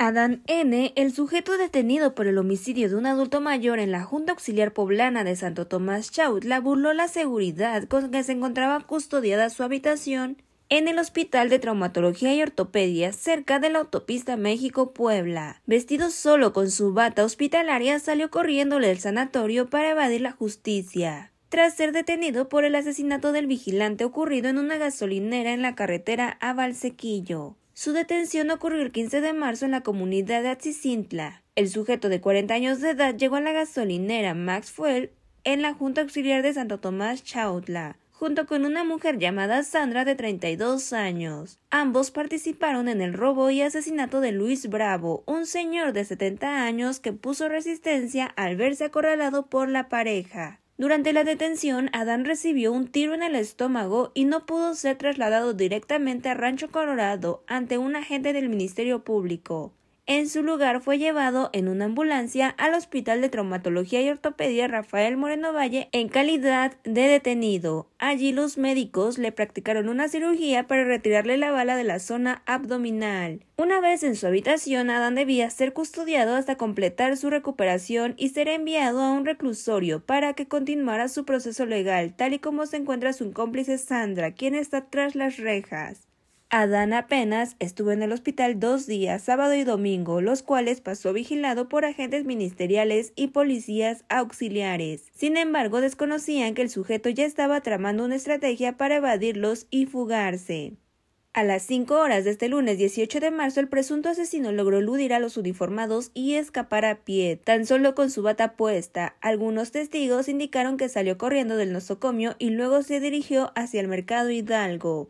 Adán N., el sujeto detenido por el homicidio de un adulto mayor en la Junta Auxiliar Poblana de Santo Tomás Chautla, burló la seguridad con que se encontraba custodiada su habitación en el Hospital de Traumatología y Ortopedia cerca de la autopista México-Puebla. Vestido solo con su bata hospitalaria, salió corriendo del sanatorio para evadir la justicia tras ser detenido por el asesinato del vigilante ocurrido en una gasolinera en la carretera a Valsequillo. Su detención ocurrió el 15 de marzo en la comunidad de Atzicintla. El sujeto de 40 años de edad llegó a la gasolinera Max Fuel en la Junta Auxiliar de Santo Tomás Chautla, junto con una mujer llamada Sandra de 32 años. Ambos participaron en el robo y asesinato de Luis Bravo, un señor de 70 años que puso resistencia al verse acorralado por la pareja. Durante la detención, Adán recibió un tiro en el estómago y no pudo ser trasladado directamente a Rancho Colorado ante un agente del Ministerio Público. En su lugar fue llevado en una ambulancia al Hospital de Traumatología y Ortopedia Rafael Moreno Valle en calidad de detenido. Allí los médicos le practicaron una cirugía para retirarle la bala de la zona abdominal. Una vez en su habitación, Adán debía ser custodiado hasta completar su recuperación y ser enviado a un reclusorio para que continuara su proceso legal, tal y como se encuentra su cómplice Sandra, quien está tras las rejas. Adán apenas estuvo en el hospital dos días, sábado y domingo, los cuales pasó vigilado por agentes ministeriales y policías auxiliares. Sin embargo, desconocían que el sujeto ya estaba tramando una estrategia para evadirlos y fugarse. A las 5 horas de este lunes 18 de marzo, el presunto asesino logró eludir a los uniformados y escapar a pie, tan solo con su bata puesta. Algunos testigos indicaron que salió corriendo del nosocomio y luego se dirigió hacia el mercado Hidalgo.